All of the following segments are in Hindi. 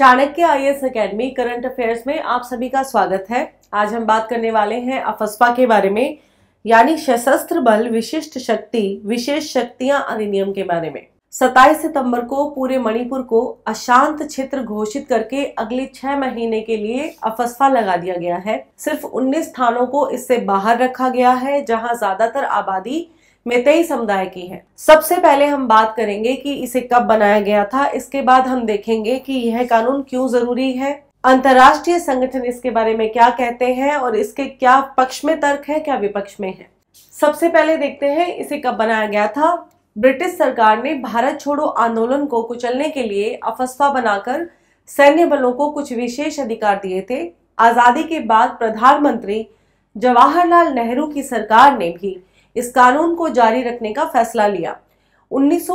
Chanakya IAS academy current affairs में आप सभी का स्वागत है आज हम बात करने वाले हैं अफस्पा के बारे में यानी सशस्त्र बल विशिष्ट शक्ति विशेष शक्तियां अधिनियम के बारे में 27 सितंबर को पूरे मणिपुर को अशांत क्षेत्र घोषित करके अगले छह महीने के लिए अफस्फा लगा दिया गया है सिर्फ 19 स्थानों को इससे बाहर रखा गया है जहां ज्यादातर आबादी मेतई समुदाय की है सबसे पहले हम बात करेंगे कि इसे कब बनाया गया था इसके बाद हम देखेंगे कि यह कानून क्यों जरूरी है अंतर्राष्ट्रीय संगठन इसके बारे में क्या कहते हैं और इसके क्या पक्ष में तर्क है क्या विपक्ष में है सबसे पहले देखते हैं इसे कब बनाया गया था ब्रिटिश सरकार ने भारत छोड़ो आंदोलन को कुचलने के लिए अफस्पा बनाकर सैन्य बलों को कुछ विशेष अधिकार दिए थे आजादी के बाद प्रधानमंत्री जवाहरलाल नेहरू की सरकार ने भी इस कानून को जारी रखने का फैसला लिया उन्नीस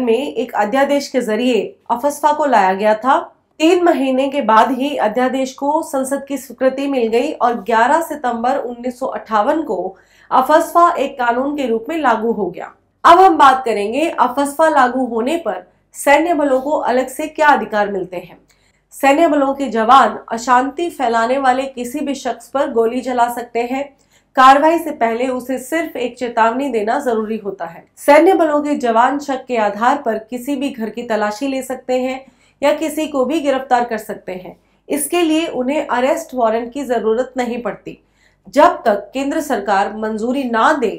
में एक अध्यादेश के जरिए अफस्फा को लाया गया था तीन महीने के बाद ही अध्यादेश को संसद की स्वीकृति मिल गई और 11 सितंबर उन्नीस को अफस्फा एक कानून के रूप में लागू हो गया अब हम बात करेंगे अफस्फा लागू होने पर सैन्य बलों को अलग से क्या अधिकार मिलते हैं सैन्य बलों के जवान अशांति फैलाने वाले किसी भी शख्स पर गोली चला सकते हैं कार्रवाई से पहले उसे सिर्फ एक चेतावनी देना जरूरी होता है सैन्य बलों के जवान शक के आधार पर किसी भी घर की तलाशी ले सकते हैं या किसी को भी गिरफ्तार कर सकते हैं इसके लिए उन्हें अरेस्ट वारंट की जरूरत नहीं पड़ती जब तक केंद्र सरकार मंजूरी ना दे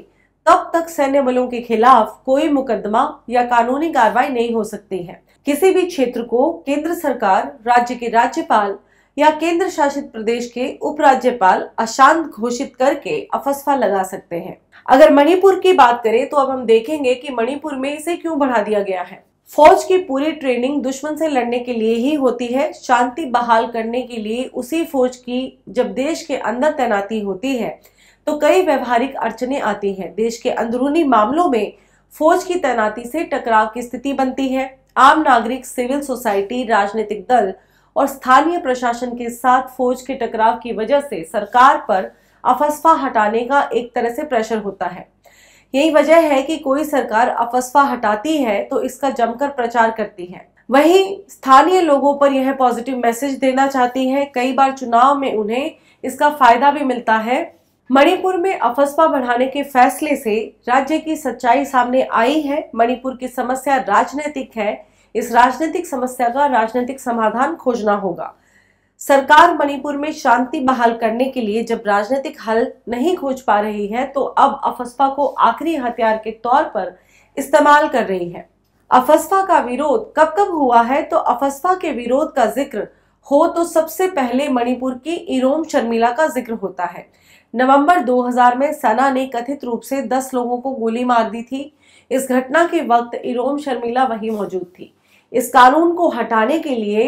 तब तक सैन्य बलों के खिलाफ कोई मुकदमा या कानूनी कार्रवाई नहीं हो सकती है किसी भी क्षेत्र को केंद्र सरकार राज्य के राज्यपाल या केंद्र शासित प्रदेश के उपराज्यपाल अशांत घोषित करके अफसफा लगा सकते हैं अगर मणिपुर की बात करें तो अब हम देखेंगे कि मणिपुर में इसे क्यों बढ़ा दिया गया है फौज की पूरी ट्रेनिंग दुश्मन से लड़ने के लिए ही होती है शांति बहाल करने के लिए उसी फौज की जब देश के अंदर तैनाती होती है तो कई व्यवहारिक अड़चने आती हैं देश के अंदरूनी मामलों में फौज की तैनाती से टकराव की स्थिति बनती है आम नागरिक सिविल सोसाइटी राजनीतिक दल और स्थानीय प्रशासन के साथ फौज के टकराव की वजह से सरकार पर अफसफा हटाने का एक तरह से प्रेशर होता है यही वजह है कि कोई सरकार अफसफा हटाती है तो इसका जमकर प्रचार करती है वहीं स्थानीय लोगों पर यह पॉजिटिव मैसेज देना चाहती है कई बार चुनाव में उन्हें इसका फायदा भी मिलता है मणिपुर में अफसफा बढ़ाने के फैसले से राज्य की सच्चाई सामने आई है मणिपुर की समस्या राजनीतिक है इस राजनीतिक समस्या का राजनीतिक समाधान खोजना होगा सरकार मणिपुर में शांति बहाल करने के लिए जब राजनीतिक हल नहीं खोज पा रही है तो अब अफस्पा को आखिरी हथियार के तौर पर इस्तेमाल कर रही है अफस्पा का विरोध कब कब हुआ है तो अफस्पा के विरोध का जिक्र हो तो सबसे पहले मणिपुर की इरोम शर्मिला का जिक्र होता है नवंबर 2000 में सना ने कथित रूप से 10 लोगों को गोली मार दी थी इस घटना के वक्त इरोम शर्मिला वहीं मौजूद थी इस कानून को हटाने के लिए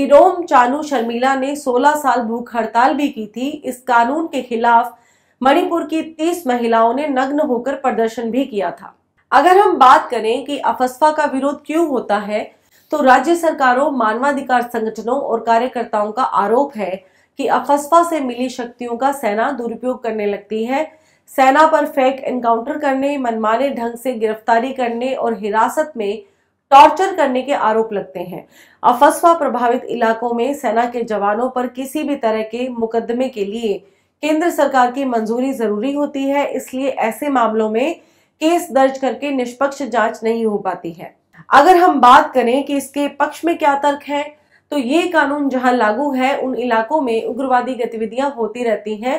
इरोम चानू शर्मिला ने 16 साल भूख हड़ताल भी की थी इस कानून के खिलाफ मणिपुर की 30 महिलाओं ने नग्न होकर प्रदर्शन भी किया था अगर हम बात करें कि अफस्फा का विरोध क्यों होता है तो राज्य सरकारों मानवाधिकार संगठनों और कार्यकर्ताओं का आरोप है कि अफस्फा से मिली शक्तियों का सेना दुरुपयोग करने लगती है सेना पर फेक एनकाउंटर करने मनमाने ढंग से गिरफ्तारी करने और हिरासत में टॉर्चर करने के आरोप लगते हैं अफसवा प्रभावित इलाकों में सेना के जवानों पर किसी भी तरह के मुकदमे के लिए केंद्र सरकार की मंजूरी जरूरी होती है इसलिए ऐसे मामलों में केस दर्ज करके निष्पक्ष जांच नहीं हो पाती है अगर हम बात करें कि इसके पक्ष में क्या तर्क है तो ये कानून जहां लागू है उन इलाकों में उग्रवादी गतिविधियां होती रहती हैं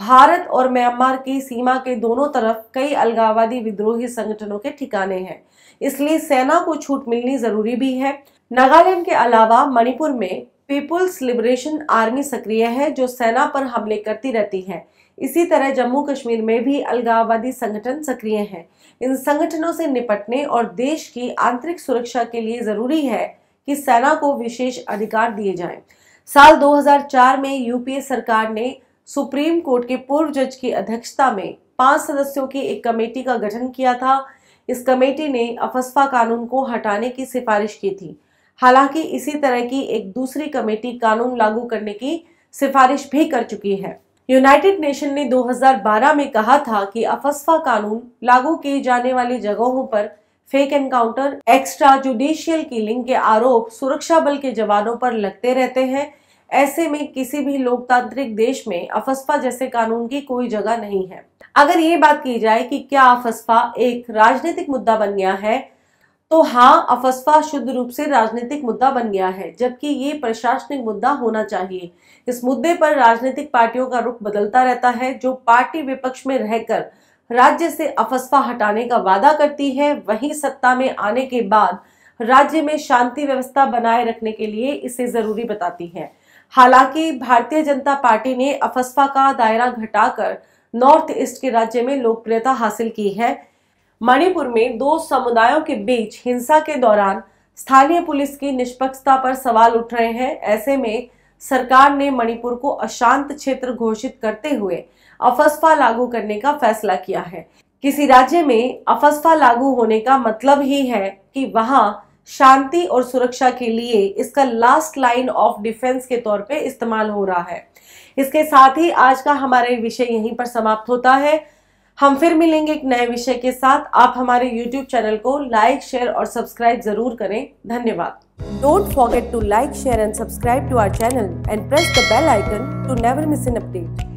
भारत और म्यांमार की सीमा के दोनों तरफ कई अलगाववादी विद्रोही संगठनों के ठिकाने हैं इसलिए सेना को छूट मिलनी जरूरी भी है नागालैंड के अलावा मणिपुर में पीपुल्स लिबरेशन आर्मी सक्रिय है जो सेना पर हमले करती रहती है इसी तरह जम्मू कश्मीर में भी अलगाववादी संगठन सक्रिय हैं इन संगठनों से निपटने और देश की आंतरिक सुरक्षा के लिए जरूरी है कि सेना को विशेष अधिकार दिए जाएं। साल 2004 में यूपीए सरकार ने सुप्रीम कोर्ट के पूर्व जज की अध्यक्षता में पांच सदस्यों की एक कमेटी का गठन किया था इस कमेटी ने अफस्फा कानून को हटाने की सिफारिश की थी हालांकि इसी तरह की एक दूसरी कमेटी कानून लागू करने की सिफारिश भी कर चुकी है यूनाइटेड नेशन ने 2012 में कहा था कि अफस्फा कानून लागू किए जाने वाली जगहों पर fake encounter extra judicial killing के आरोप सुरक्षा बल के जवानों पर लगते रहते हैं ऐसे में किसी भी लोकतांत्रिक देश में अफस्पा जैसे कानून की कोई जगह नहीं है अगर ये बात की जाए कि क्या अफस्फा एक राजनीतिक मुद्दा बन गया है तो हाँ अफस्फा शुद्ध रूप से राजनीतिक मुद्दा बन गया है जबकि ये प्रशासनिक मुद्दा होना चाहिए इस मुद्दे पर राजनीतिक पार्टियों का रुख बदलता रहता है जो पार्टी विपक्ष में रहकर राज्य से अफस्फा हटाने का वादा करती है वहीं सत्ता में आने के बाद राज्य में शांति व्यवस्था बनाए रखने के लिए इसे जरूरी बताती है हालांकि भारतीय जनता पार्टी ने अफस्पा का दायरा घटाकर नॉर्थ ईस्ट के राज्य में लोकप्रियता हासिल की है मणिपुर में दो समुदायों के बीच हिंसा के दौरान स्थानीय पुलिस की निष्पक्षता पर सवाल उठ रहे हैं ऐसे में सरकार ने मणिपुर को अशांत क्षेत्र घोषित करते हुए अफस्फा लागू करने का फैसला किया है किसी राज्य में अफस्फा लागू होने का मतलब ही है कि वहां शांति और सुरक्षा के लिए इसका लास्ट लाइन ऑफ डिफेंस के तौर पे इस्तेमाल हो रहा है इसके साथ ही आज का हमारा विषय यहीं पर समाप्त होता है हम फिर मिलेंगे एक नए विषय के साथ आप हमारे YouTube चैनल को लाइक शेयर और सब्सक्राइब जरूर करें धन्यवाद don't forget to like share and subscribe to our channel and press the bell icon to never miss an update